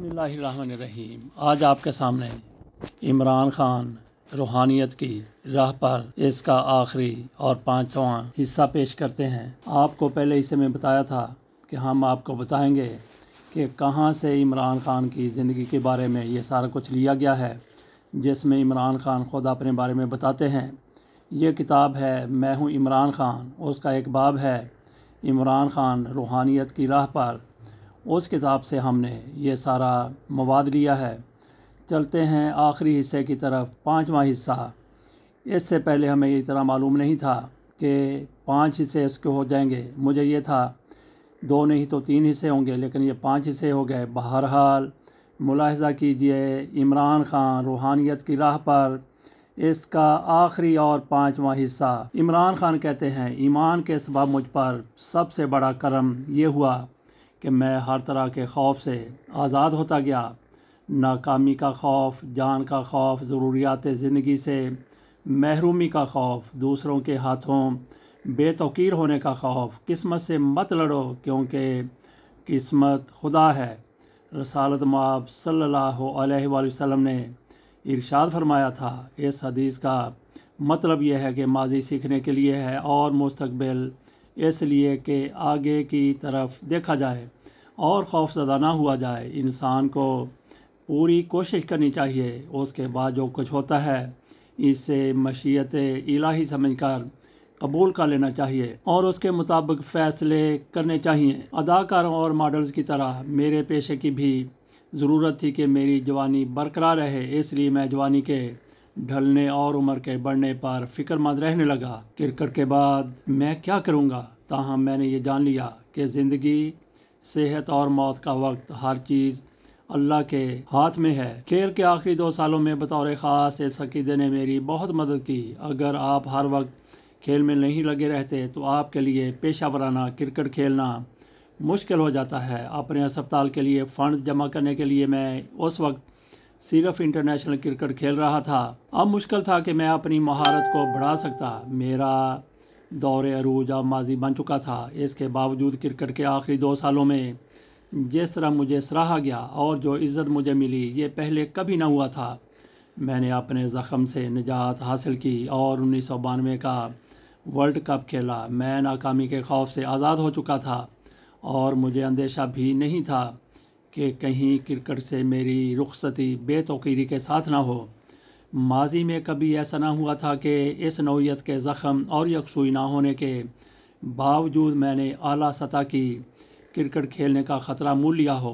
रहीम आज आपके सामने इमरान खान रूहानियत की राह पर इसका आखिरी और पाँचवा हिस्सा पेश करते हैं आपको पहले हिस्से में बताया था कि हम आपको बताएंगे कि कहाँ से इमरान खान की ज़िंदगी के बारे में ये सारा कुछ लिया गया है जिसमें इमरान खान खुद अपने बारे में बताते हैं ये किताब है मैं हूँ इमरान खान उसका एक बाब है इमरान खान रूहानियत की राह पर उस किताब से हमने ये सारा मवाद लिया है चलते हैं आखिरी हिस्से की तरफ पाँचवा हिस्सा इससे पहले हमें ये इतना मालूम नहीं था कि पाँच हिस्से इसके हो जाएंगे मुझे ये था दो नहीं तो तीन हिस्से होंगे लेकिन ये पाँच हिस्से हो गए बहरहाल मुलाहजा कीजिए इमरान खान रूहानियत की राह पर इसका आखिरी और पाँचवा हिस्सा इमरान खान कहते हैं ईमान के सबब मुझ पर सबसे बड़ा करम ये हुआ कि मैं हर तरह के खौफ से आज़ाद होता गया नाकामी का खौफ जान का खौफ ज़रूरियात ज़िंदगी से महरूमी का खौफ दूसरों के हाथों बेतौकीर होने का खौफ किस्मत से मत लड़ो क्योंकि किस्मत खुदा है रसालत मब सल्लल्लाहु ने इरशाद फरमाया था इस हदीस का मतलब यह है कि माजी सीखने के लिए है और मुस्तबिल इसलिए कि आगे की तरफ देखा जाए और खौफजदा ना हुआ जाए इंसान को पूरी कोशिश करनी चाहिए उसके बाद जो कुछ होता है इसे मशीत इलाही समझकर कबूल कर लेना चाहिए और उसके मुताबिक फ़ैसले करने चाहिए अदाकारों और मॉडल्स की तरह मेरे पेशे की भी ज़रूरत थी कि मेरी जवानी बरकरार रहे इसलिए मैं जवानी के ढलने और उम्र के बढ़ने पर फिक्रमंद रहने लगा क्रिकेट के बाद मैं क्या करूँगा ताहम मैंने ये जान लिया कि ज़िंदगी सेहत और मौत का वक्त हर चीज़ अल्लाह के हाथ में है खेल के आखिरी दो सालों में बतौर ख़ास इस अकीदे ने मेरी बहुत मदद की अगर आप हर वक्त खेल में नहीं लगे रहते तो आपके लिए पेशा वराना क्रिकेट खेलना मुश्किल हो जाता है अपने अस्पताल के लिए फ़ंड जमा करने के लिए मैं उस वक्त सिर्फ इंटरनेशनल क्रिकेट खेल रहा था अब मुश्किल था कि मैं अपनी महारत को बढ़ा सकता मेरा दौर अरूज अब माजी बन चुका था इसके बावजूद क्रिकेट के आखिरी दो सालों में जिस तरह मुझे सराहा गया और जो इज़्ज़त मुझे मिली ये पहले कभी ना हुआ था मैंने अपने ज़ख़म से निजात हासिल की और उन्नीस सौ बानवे का वर्ल्ड कप खेला मैं नाकामी के खौफ से आज़ाद हो चुका था और मुझे अंदेशा भी नहीं था कि कहीं क्रिकेट से मेरी रुखसती बेतौकीरी के साथ ना हो माजी में कभी ऐसा ना हुआ था कि इस नौीयत के ज़ख़म और यकसुई ना होने के बावजूद मैंने आला सतह की क्रिकेट खेलने का ख़तरा मूल लिया हो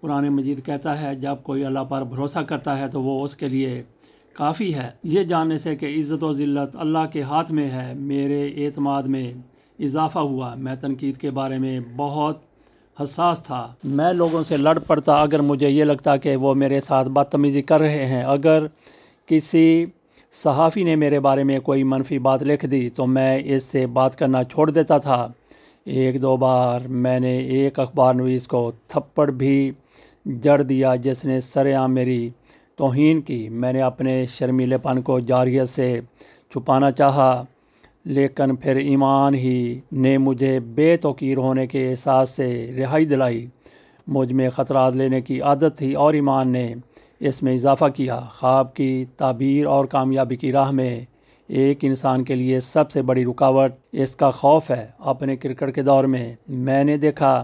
कुरान मजीद कहता है जब कोई अल्लाह पर भरोसा करता है तो वो उसके लिए काफ़ी है ये जानने से कि इज़्ज़त व ज़िल्त अल्लाह के हाथ में है मेरे अतमाद में इजाफ़ा हुआ मैं तनकीद के बारे में बहुत हसास था मैं लोगों से लड़ पड़ता अगर मुझे ये लगता कि वो मेरे साथ बदतमीज़ी कर रहे हैं अगर किसी सहाफ़ी ने मेरे बारे में कोई मनफी बात लिख दी तो मैं इससे बात करना छोड़ देता था एक दो बार मैंने एक अखबार नवीस को थप्पड़ भी जड़ दिया जिसने सरेआम मेरी तोहन की मैंने अपने शर्मीलेपन को जारियत से छुपाना चाहा लेकिन फिर ईमान ही ने मुझे बेतौकीर होने के एहसास से रिहाई दिलाई मुझ में ख़तरा लेने की आदत थी और ईमान ने इसमें इजाफ़ा किया ख्वाब की ताबीर और कामयाबी की राह में एक इंसान के लिए सबसे बड़ी रुकावट इसका खौफ है अपने क्रिकेट के दौर में मैंने देखा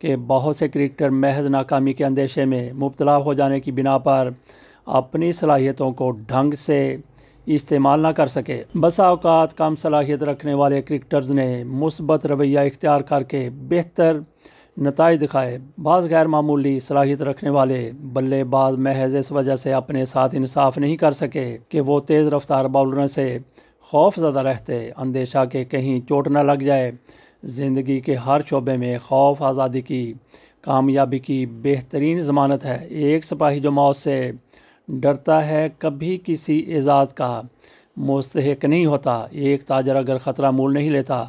कि बहुत से क्रिकेटर महज नाकामी के अंदेशे में मुबतला हो जाने की बिना पर अपनी सलाहियतों को ढंग से इस्तेमाल ना कर सके बसा अवकात कम सलाहियत रखने वाले क्रिकेटर्स ने मुस्बत रवैया इख्तियार करके बेहतर नतज दिखाए बाज़ गैर मामूली सलाहियत रखने वाले बल्लेबाज महज इस वजह से अपने साथ इंसाफ नहीं कर सके कि वो तेज़ रफ्तार बॉलर से खौफ ज़्यादा रहते अंदेशा के कहीं चोट न लग जाए ज़िंदगी के हर शोबे में खौफ आज़ादी की कामयाबी की बेहतरीन ज़मानत है एक सिपाही जो मौत से डरता है कभी किसी एजाज़ का मुस्तक नहीं होता एक ताजर अगर ख़तरा मोल नहीं लेता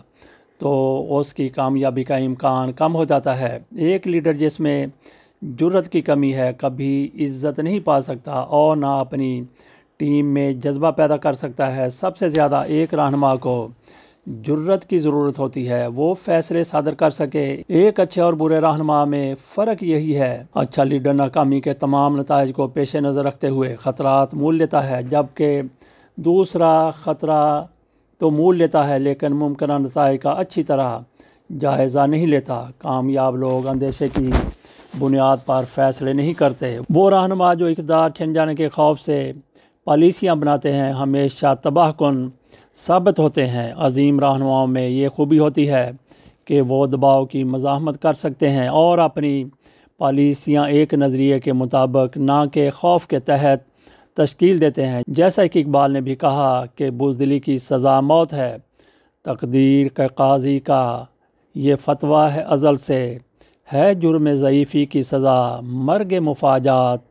तो उसकी कामयाबी का इम्कान कम हो जाता है एक लीडर जिसमें जरूरत की कमी है कभी इज़्ज़त नहीं पा सकता और ना अपनी टीम में जज्बा पैदा कर सकता है सबसे ज़्यादा एक रहनमा को जरूरत की ज़रूरत होती है वो फैसले सादर कर सके एक अच्छे और बुरे रहनमा में फ़र्क यही है अच्छा लीडर नाकामी के तमाम नतज को पेश नज़र रखते हुए ख़तरात मोल लेता है जबकि दूसरा ख़तरा तो मोल लेता है लेकिन मुमकिन नतज का अच्छी तरह जायज़ा नहीं लेता कामयाब लोग अंदेशे की बुनियाद पर फैसले नहीं करते वो रहनमा जो इकदार छिन जाने के खौफ से पॉलिसियाँ बनाते हैं हमेशा तबाह कन साबित होते हैं अजीम रहनुमाओं में ये खूबी होती है कि वो दबाव की मजामत कर सकते हैं और अपनी पॉलिसियाँ एक नज़रिए के मुताबिक ना के खौफ के तहत तश्कील देते हैं जैसा कि इकबाल ने भी कहा कि बुजदिली की सज़ा मौत है तकदीर के काजी का ये फतवा है अज़ल से है जुर्म ज़यीफ़ी की सज़ा मर्ग मुफाजात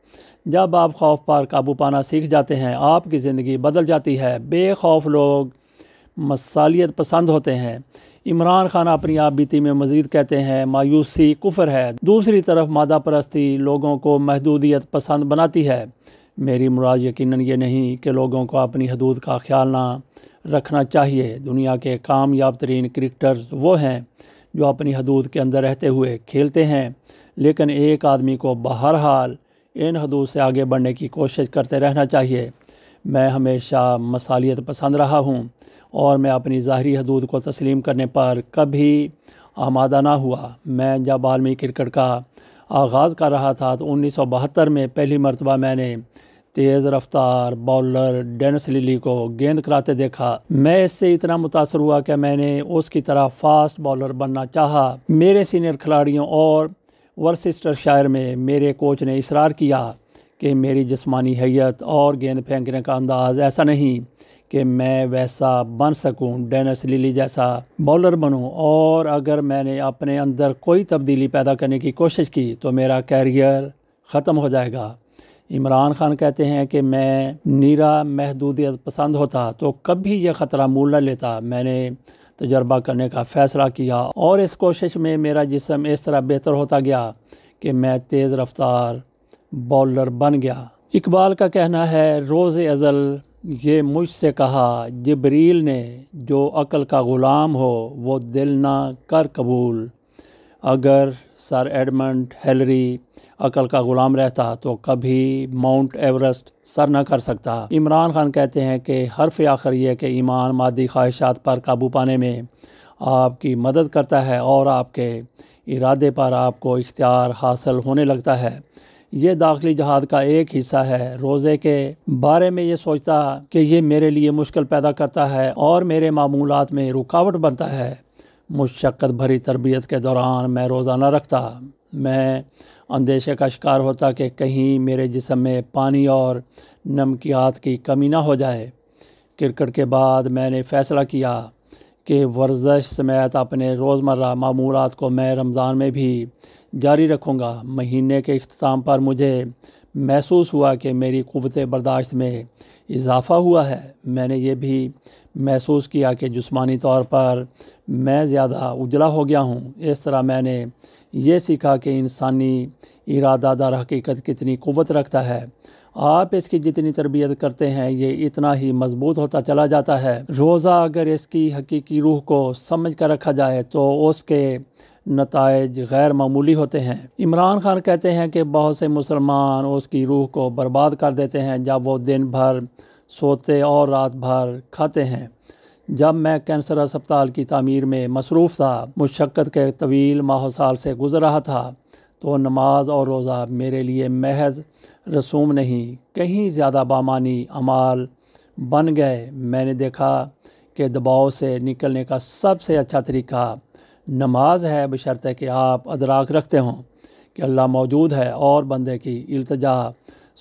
जब आप खौफ पर काबू पाना सीख जाते हैं आपकी ज़िंदगी बदल जाती है बेखौफ लोग मसालियत पसंद होते हैं इमरान खान अपनी आप बीती में मजीद कहते हैं मायूसी कुफर है दूसरी तरफ मादा परस्ती लोगों को महदूदियत पसंद बनाती है मेरी मुराद यकीनन ये नहीं कि लोगों को अपनी हदूद का ख्याल ना रखना चाहिए दुनिया के कामयाब तरीन क्रिकेटर्स वो हैं जो अपनी हदूद के अंदर रहते हुए खेलते हैं लेकिन एक आदमी को बहरहाल इन हदूद से आगे बढ़ने की कोशिश करते रहना चाहिए मैं हमेशा मसालियत पसंद रहा हूँ और मैं अपनी ज़ाहरी हदूद को तस्लीम करने पर कभी आमादा ना हुआ मैं जब आलमी क्रिकेट का आगाज़ कर रहा था तो उन्नीस में पहली मरतबा मैंने तेज़ रफ्तार बॉलर डेनिस लिली को गेंद कराते देखा मैं इससे इतना मुतासर हुआ कि मैंने उसकी तरह फास्ट बॉलर बनना चाहा मेरे सीनियर खिलाड़ियों और वर्सिस्टर शायर में मेरे कोच ने इसरार किया कि मेरी जिसमानी हैत और गेंद फेंकने का अंदाज़ ऐसा नहीं कि मैं वैसा बन सकूं डेनिस लिली जैसा बॉलर बनूं और अगर मैंने अपने अंदर कोई तब्दीली पैदा करने की कोशिश की तो मेरा कैरियर ख़त्म हो जाएगा इमरान खान कहते हैं कि मैं नीरा महदूदियत पसंद होता तो कभी यह ख़तरा मोल न लेता मैंने तजर्बा करने का फ़ैसला किया और इस कोशिश में मेरा जिसम इस तरह बेहतर होता गया कि मैं तेज़ रफ्तार बॉलर बन गया इकबाल का कहना है रोज़ अज़ल ये मुझसे कहा जबरील ने जो अकल का ग़ुलाम हो वो दिल ना कर कबूल अगर सर एडमंड हेलरी अकल का गुलाम रहता तो कभी माउंट एवरेस्ट सर न कर सकता इमरान खान कहते हैं कि हर्फ आखिर यह कि ईमान मादी ख्वाहिशात पर काबू पाने में आपकी मदद करता है और आपके इरादे पर आपको इख्तियार हासिल होने लगता है ये दाखिली जहाद का एक हिस्सा है रोज़े के बारे में ये सोचता कि ये मेरे लिए मुश्किल पैदा करता है और मेरे मामूलत में रुकावट बनता है मुशक्क़त भरी तरबियत के दौरान मैं रोज़ाना रखता मैं अंदेशे का शिकार होता कि कहीं मेरे जिसम में पानी और नमकियात की कमी ना हो जाए क्रिकेट के बाद मैंने फ़ैसला किया कि वर्जिश समेत अपने रोज़मर्रा मामूलत को मैं रमज़ान में भी जारी रखूँगा महीने के अख्ताम पर मुझे महसूस हुआ कि मेरी क़वत बर्दाश्त में इजाफ़ा हुआ है मैंने ये भी महसूस किया कि जिसमानी तौर पर मैं ज़्यादा उजला हो गया हूँ इस तरह मैंने ये सीखा कि इंसानी इरादा दार हकीकत कितनी क़वत रखता है आप इसकी जितनी तरबियत करते हैं ये इतना ही मजबूत होता चला जाता है रोज़ा अगर इसकी हकीकी रूह को समझ कर रखा जाए तो उसके नतज गैर मामूली होते हैं इमरान खान कहते हैं कि बहुत से मुसलमान उसकी रूह को बर्बाद कर देते हैं जब वो दिन भर सोते और रात भर खाते हैं जब मैं कैंसर अस्पताल की तमीर में मसरूफ़ था मुशक्क़त के तवील माहौसाल से गुज़र रहा था तो नमाज और रोज़ा मेरे लिए महज रसूम नहीं कहीं ज़्यादा बामानी अमाल बन गए मैंने देखा कि दबाव से निकलने का सबसे अच्छा तरीका नमाज है बशर्त कि आप अदराक रखते हों कि अल्लाह मौजूद है और बंदे की अल्तजा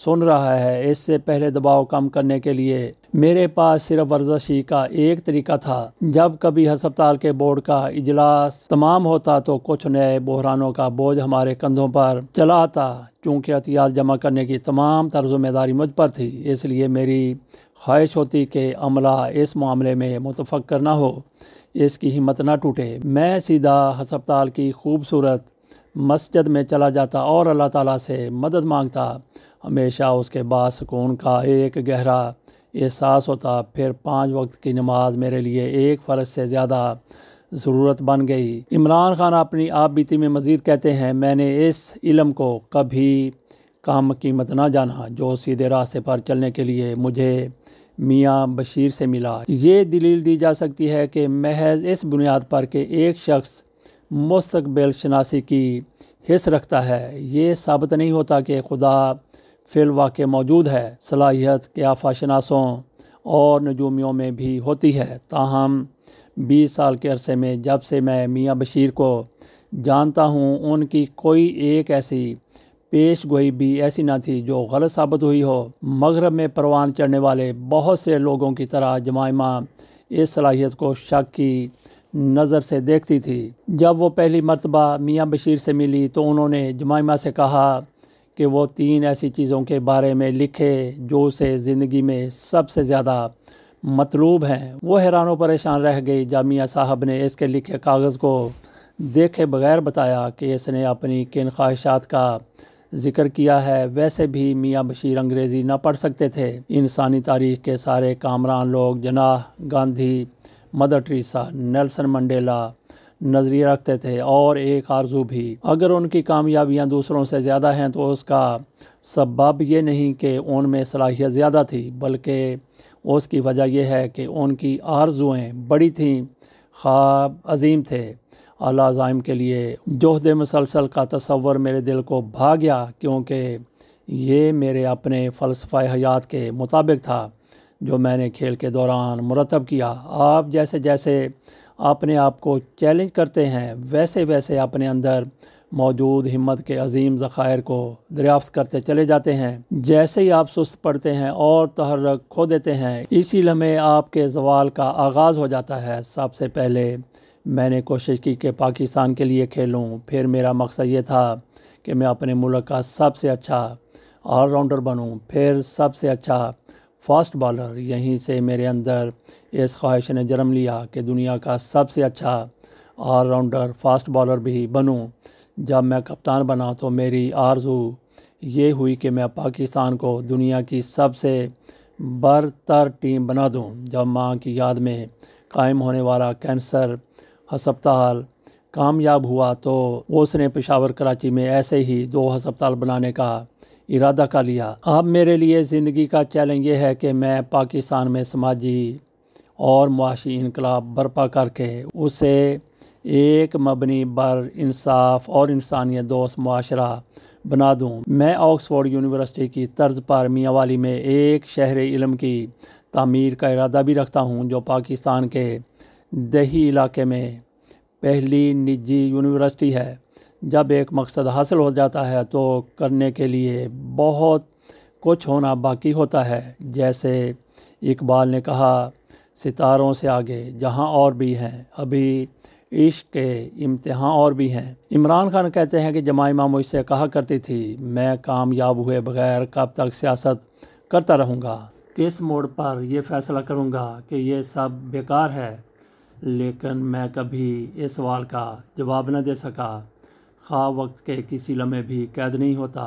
सुन रहा है इससे पहले दबाव कम करने के लिए मेरे पास सिर्फ वर्जशी का एक तरीका था जब कभी हस्पताल के बोर्ड का इजलास तमाम होता तो कुछ नए बहरानों का बोझ हमारे कंधों पर चला आता चूँकि अतियात जमा करने की तमाम तर्ज जिम्मेदारी मुझ पर थी इसलिए मेरी ख्वाहिश होती कि अमला इस मामले में मुतफ़ करना हो इसकी हिम्मत ना टूटे मैं सीधा हस्पताल की खूबसूरत मस्जिद में चला जाता और अल्लाह ताला से मदद मांगता हमेशा उसके बाद सुकून का एक गहरा एहसास होता फिर पाँच वक्त की नमाज मेरे लिए एक फ़र्ज से ज़्यादा ज़रूरत बन गई इमरान खान अपनी आप बीती में मज़ीद कहते हैं मैंने इस इलम को कभी काम कीमत ना जाना जो सीधे रास्ते पर चलने के लिए मुझे मियाँ बशीर से मिला ये दलील दी जा सकती है कि महज इस बुनियाद पर कि एक शख्स मुस्तबिल शनासी की हिस्स रखता है ये साबित नहीं होता कि खुदा फिल वाक़ मौजूद है सलाहियत के आफा शनासों और नजूमियों में भी होती है ताहम बीस साल के अरसे में जब से मैं मियाँ बशीर को जानता हूँ उनकी कोई एक ऐसी पेश गोई भी ऐसी ना थी जो गलत साबित हुई हो मगरब में परवान चढ़ने वाले बहुत से लोगों की तरह जमाइमा इस सलाहियत को शक की नज़र से देखती थी जब वो पहली मरतबा मियाँ बशीर से मिली तो उन्होंने जमाइमा से कहा कि वो तीन ऐसी चीज़ों के बारे में लिखे जो उसे ज़िंदगी में सबसे ज़्यादा मतलूब हैं वो हैरान परेशान रह गई जामिया साहब ने इसके लिखे कागज़ को देखे बगैर बताया कि इसने अपनी किन ख्वाहिशात का जिक्र किया है वैसे भी मियाँ बशीर अंग्रेज़ी ना पढ़ सकते थे इंसानी तारीख के सारे कामरान लोग Jinnah Gandhi Mother Teresa Nelson Mandela नज़रिया रखते थे और एक आरजू भी अगर उनकी कामयाबियाँ दूसरों से ज़्यादा हैं तो उसका सबब ये नहीं कि उनमें सलाहियत ज़्यादा थी बल्कि उसकी वजह यह है कि उनकी आरजुएँ बड़ी थीं ख्वाब अजीम थे अला ज़ाइम के लिए जोहद मुसलसल का तस्वर मेरे दिल को भा गया क्योंकि ये मेरे अपने फ़लसफ़ा हयात के मुताबिक था जो मैंने खेल के दौरान मुरतब किया आप जैसे जैसे अपने आप को चैलेंज करते हैं वैसे वैसे अपने अंदर मौजूद हिम्मत के अजीम ज़ख़ायर को दरियाफ्त करते चले जाते हैं जैसे ही आप सुस्त पड़ते हैं और तहरक खो देते हैं इसी लम्हे आपके जवाल का आगाज़ हो जाता है सबसे पहले मैंने कोशिश की कि पाकिस्तान के लिए खेलूं फिर मेरा मकसद ये था कि मैं अपने मुल्क का सबसे अच्छा ऑलराउंडर बनूं फिर सबसे अच्छा फास्ट बॉलर यहीं से मेरे अंदर इस ख्वाहिश ने जन्म लिया कि दुनिया का सबसे अच्छा ऑलराउंडर फास्ट बॉलर भी बनूं जब मैं कप्तान बना तो मेरी आरजू ये हुई कि मैं पाकिस्तान को दुनिया की सबसे बरतर टीम बना दूं जब माँ की याद में कायम होने वाला कैंसर हस्पताल कामयाब हुआ तो उसने पेशावर कराची में ऐसे ही दो हस्पताल बनाने का इरादा कर लिया अब मेरे लिए ज़िंदगी का चैलेंज ये है कि मैं पाकिस्तान में समाजी और मुआशी इनकलाब बर्पा करके उसे एक मबनी बर इंसाफ और इंसानियत दोस्त माशरा बना दूँ मैं ऑक्सफोर्ड यूनिवर्सिटी की तर्ज पर मियाँवाली में एक शहर इलम की तमीर का इरादा भी रखता हूँ जो पाकिस्तान के दही इलाके में पहली निजी यूनिवर्सिटी है जब एक मकसद हासिल हो जाता है तो करने के लिए बहुत कुछ होना बाकी होता है जैसे इकबाल ने कहा सितारों से आगे जहां और भी हैं अभी इश्क के इम्तहान और भी हैं इमरान खान कहते हैं कि जमाइमा मुझसे कहा करती थी मैं कामयाब हुए बगैर कब तक सियासत करता रहूँगा किस मोड़ पर यह फ़ैसला करूँगा कि ये सब बेकार है लेकिन मैं कभी इस सवाल का जवाब न दे सका खा वक्त के किसी लम्हे भी कैद नहीं होता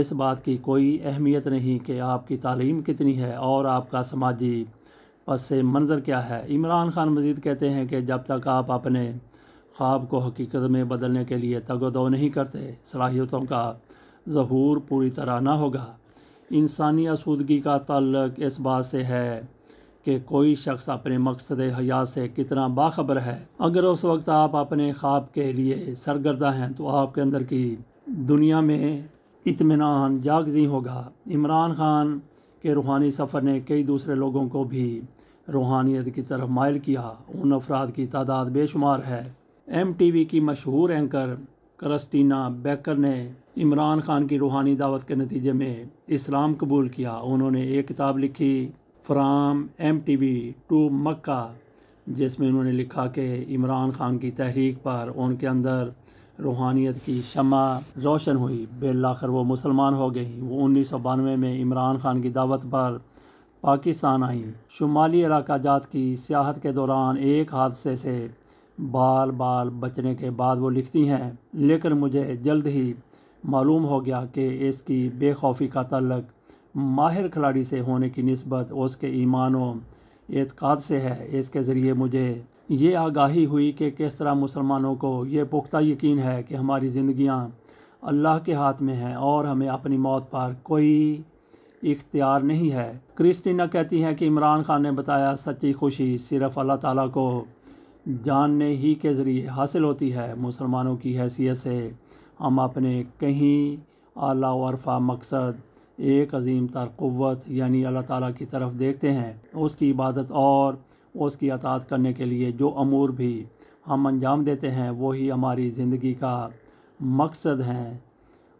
इस बात की कोई अहमियत नहीं कि आपकी तालीम कितनी है और आपका समाजी पस मंज़र क्या है इमरान खान मजीद कहते हैं कि जब तक आप अपने ख्वाब को हकीकत में बदलने के लिए तगदो नहीं करते सलाहियतों का जहूर पूरी तरह ना होगा इंसानी आसूदगी का तल्लक इस बात से है कि कोई शख्स अपने मकसद हयात से कितना बाखबर है अगर उस वक्त आप अपने ख्वाब के लिए सरगर्दा हैं तो आपके अंदर की दुनिया में इतमान जागजी होगा इमरान खान के रूहानी सफ़र ने कई दूसरे लोगों को भी रूहानियत की तरफ मायल किया उन अफराद की तादाद बेशुमार है एम टी वी की मशहूर एंकर करस्टीना बैकर ने इमरान खान की रूहानी दावत के नतीजे में इस्लाम कबूल किया उन्होंने एक किताब लिखी from M T V to Mecca जिसमें उन्होंने लिखा कि इमरान खान की तहरीक पर उनके अंदर रूहानियत की शमा रोशन हुई बेलाखर वो मुसलमान हो गई वो उन्नीस सौ बानवे में इमरान खान की दावत पर पाकिस्तान आई शुमाली इलाका जात की सियाहत के दौरान एक हादसे से बाल बाल बचने के बाद वो लिखती हैं लेकिन मुझे जल्द ही मालूम हो गया कि इसकी बेखौफी का तलक माहिर खिलाड़ी से होने की नस्बत उसके ईमान व एतकाद से है इसके ज़रिए मुझे ये आगाही हुई कि किस तरह मुसलमानों को ये पुख्ता यकीन है कि हमारी ज़िंदियाँ अल्लाह के हाथ में हैं और हमें अपनी मौत पर कोई इख्तियार नहीं है क्रिस्टीना कहती हैं कि इमरान खान ने बताया सच्ची खुशी सिर्फ़ अल्लाह ताला को जानने ही के ज़रिए हासिल होती है मुसलमानों की हैसियत से हम अपने कहीं आला वरफा मकसद एक अजीम तरक़वत यानी अल्लाह ताला की तरफ देखते हैं उसकी इबादत और उसकी अतात करने के लिए जो अमूर भी हम अंजाम देते हैं वही हमारी ज़िंदगी का मकसद हैं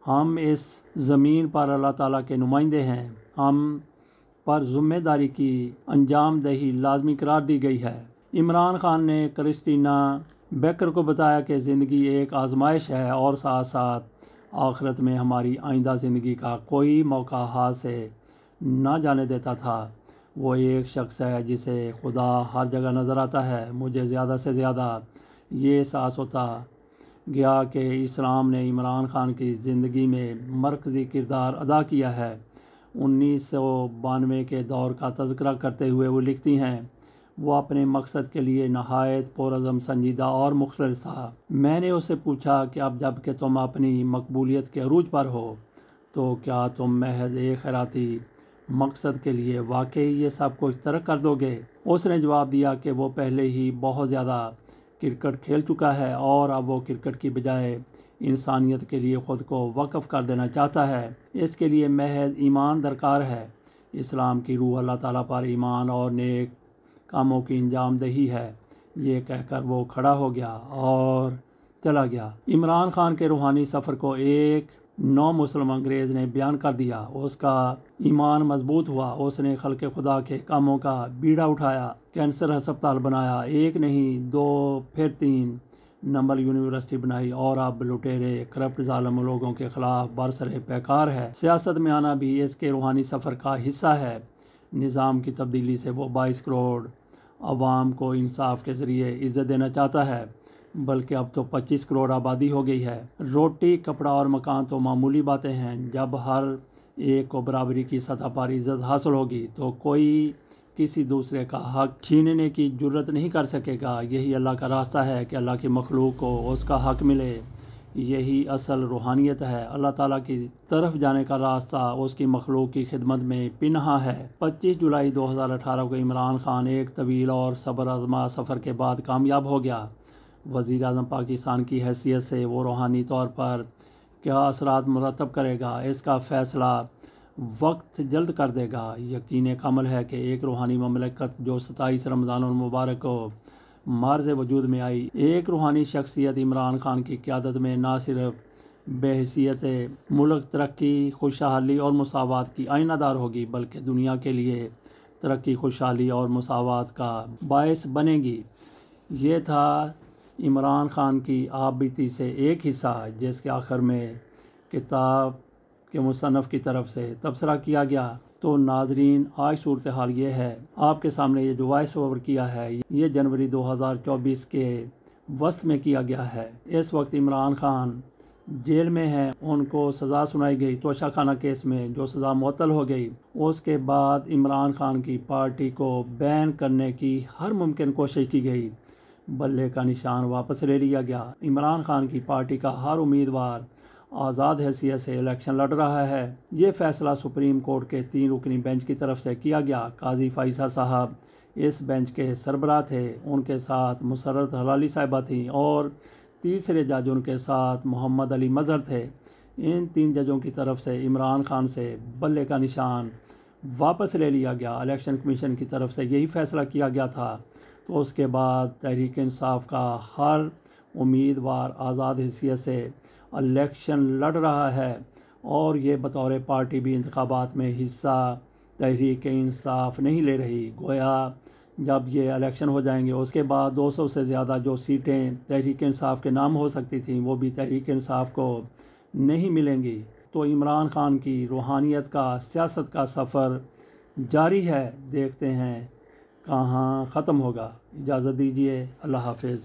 हम इस ज़मीन पर अल्लाह ताला के नुमाइंदे हैं हम पर ज़िम्मेदारी की अंजाम दही लाजमी करार दी गई है इमरान खान ने क्रिस्टीना बेकर को बताया कि ज़िंदगी एक आजमाइश है और साथ साथ आखिरत में हमारी आइंदा ज़िंदगी का कोई मौका हाथ से ना जाने देता था वो एक शख्स है जिसे खुदा हर जगह नज़र आता है मुझे ज़्यादा से ज़्यादा ये एहसास होता गया कि इस्लाम ने इमरान खान की ज़िंदगी में मरकज़ी किरदार अदा किया है उन्नीस सौ बानवे के दौर का तस्करा करते हुए वो लिखती हैं वो अपने मकसद के लिए नहायत पुरज़म संजीदा और मुखसर था मैंने उससे पूछा कि अब जब कि तुम अपनी मकबूलियत के अरूज पर हो तो क्या तुम महज एक खराती मकसद के लिए वाकई ये सब कुछ तरक कर दोगे उसने जवाब दिया कि वो पहले ही बहुत ज़्यादा क्रिकेट खेल चुका है और अब वो क्रिकेट की बजाय इंसानियत के लिए ख़ुद को वक़ कर देना चाहता है इसके लिए महज ईमान दरकार है इस्लाम की रूह अल्लाह ताला पर ईमान और नेक कामों की दही है ये कहकर वो खड़ा हो गया और चला गया इमरान खान के रूहानी सफ़र को एक नौ मुस्लिम अंग्रेज़ ने बयान कर दिया उसका ईमान मजबूत हुआ उसने खल के खुदा के कामों का बीड़ा उठाया कैंसर अस्पताल बनाया एक नहीं दो फिर तीन नंबर यूनिवर्सिटी बनाई और अब लुटेरे करप्ट जालम लोगों के खिलाफ बरसरे पैकार है सियासत में आना भी इसके रूहानी सफ़र का हिस्सा है निज़ाम की तब्दीली से वो बाईस करोड़ आवाम को इंसाफ के ज़रिए इज़्ज़त देना चाहता है बल्कि अब तो 25 करोड़ आबादी हो गई है रोटी कपड़ा और मकान तो मामूली बातें हैं जब हर एक को बराबरी की सतह पर इज़्ज़त हासिल होगी तो कोई किसी दूसरे का हक छीनने की जरूरत नहीं कर सकेगा यही अल्लाह का रास्ता है कि अल्लाह की मखलूक को उसका हक मिले यही असल रूहानियत है अल्लाह ताला की तरफ जाने का रास्ता उसकी मखलूक की खिदमत में पिनहा है 25 जुलाई 2018 को इमरान खान एक तवील और सबर आजमा सफ़र के बाद कामयाब हो गया वजीर अजम पाकिस्तान की हैसियत से वो रूहानी तौर पर क्या असरात मरतब करेगा इसका फ़ैसला वक्त जल्द कर देगा यकीन कमल है कि एक रूहानी ममलकत जो सताईस रमज़ान मुबारक को मर्ज वजूद में आई एक रूहानी शख्सियत इमरान खान की क्यादत में ना सिर्फ बहसीत मुल्क तरक्की खुशहाली और मसावत की आइनादार होगी बल्कि दुनिया के लिए तरक्की खुशहाली और मसावत का बायस बनेगी ये था इमरान ख़ान की आबीती से एक हिस्सा जिसके आखिर में किताब के मुसनफ़ की तरफ से तबसरा किया गया तो नाजरीन आज सूरत हाल ये है आपके सामने ये जो वॉइस ओवर किया है ये जनवरी 2024 के वस्त में किया गया है इस वक्त इमरान खान जेल में है उनको सज़ा सुनाई गई तोशा खाना केस में जो सज़ा मअतल हो गई उसके बाद इमरान खान की पार्टी को बैन करने की हर मुमकिन कोशिश की गई बल्ले का निशान वापस ले लिया गया इमरान खान की पार्टी का हर उम्मीदवार आज़ाद हैसियत से इलेक्शन लड़ रहा है ये फैसला सुप्रीम कोर्ट के तीन रुकनी बेंच की तरफ से किया गया काजी फ़ाइसा साहब इस बेंच के सरबरा थे उनके साथ मुसरत हलाली साहिबा थीं और तीसरे जज उनके साथ मोहम्मद अली मज़हर थे इन तीन जजों की तरफ से इमरान खान से बल्ले का निशान वापस ले लिया गया इलेक्शन कमीशन की तरफ से यही फैसला किया गया था तो उसके बाद तहरीक इंसाफ का हर उम्मीदवार आज़ाद हैसियत से इलेक्शन लड़ रहा है और ये बतौर पार्टी भी इंतबात में हिस्सा तहरीक इंसाफ नहीं ले रही गोया जब ये इलेक्शन हो जाएंगे उसके बाद 200 से ज़्यादा जो सीटें तहरीक इंसाफ के नाम हो सकती थी वो भी तहरीक इंसाफ को नहीं मिलेंगी तो इमरान खान की रूहानियत का सियासत का सफ़र जारी है देखते हैं कहाँ ख़त्म होगा इजाज़त दीजिए अल्लाह हाफिज़